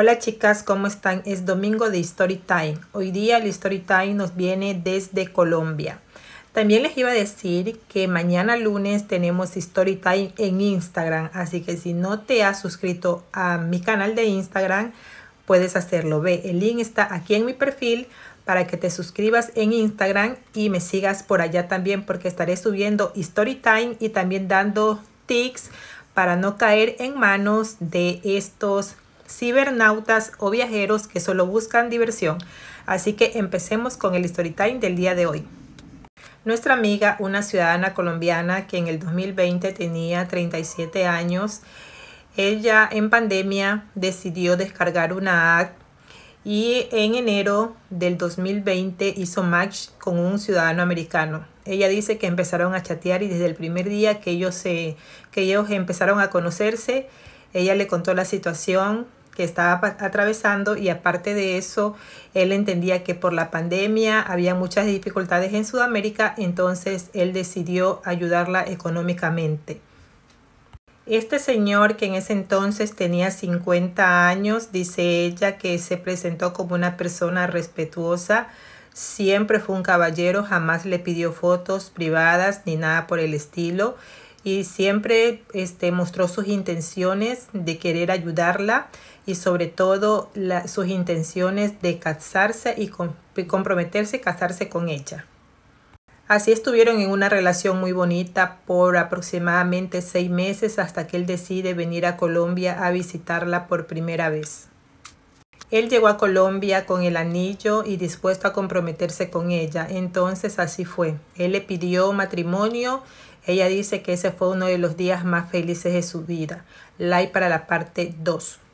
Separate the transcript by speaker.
Speaker 1: Hola chicas, ¿cómo están? Es domingo de Story Time. Hoy día el Story Time nos viene desde Colombia. También les iba a decir que mañana lunes tenemos Story Time en Instagram, así que si no te has suscrito a mi canal de Instagram, puedes hacerlo. Ve, el link está aquí en mi perfil para que te suscribas en Instagram y me sigas por allá también porque estaré subiendo Story Time y también dando tics para no caer en manos de estos cibernautas o viajeros que solo buscan diversión. Así que empecemos con el storytime del día de hoy. Nuestra amiga, una ciudadana colombiana que en el 2020 tenía 37 años, ella en pandemia decidió descargar una app y en enero del 2020 hizo match con un ciudadano americano. Ella dice que empezaron a chatear y desde el primer día que ellos, se, que ellos empezaron a conocerse, ella le contó la situación que estaba atravesando y aparte de eso, él entendía que por la pandemia había muchas dificultades en Sudamérica, entonces él decidió ayudarla económicamente. Este señor, que en ese entonces tenía 50 años, dice ella que se presentó como una persona respetuosa, siempre fue un caballero, jamás le pidió fotos privadas ni nada por el estilo y siempre este, mostró sus intenciones de querer ayudarla y sobre todo sus intenciones de casarse y comprometerse comprometerse, casarse con ella. Así estuvieron en una relación muy bonita por aproximadamente seis meses hasta que él decide venir a Colombia a visitarla por primera vez. Él llegó a Colombia con el anillo y dispuesto a comprometerse con ella. Entonces así fue. Él le pidió matrimonio. Ella dice que ese fue uno de los días más felices de su vida. Like para la parte 2.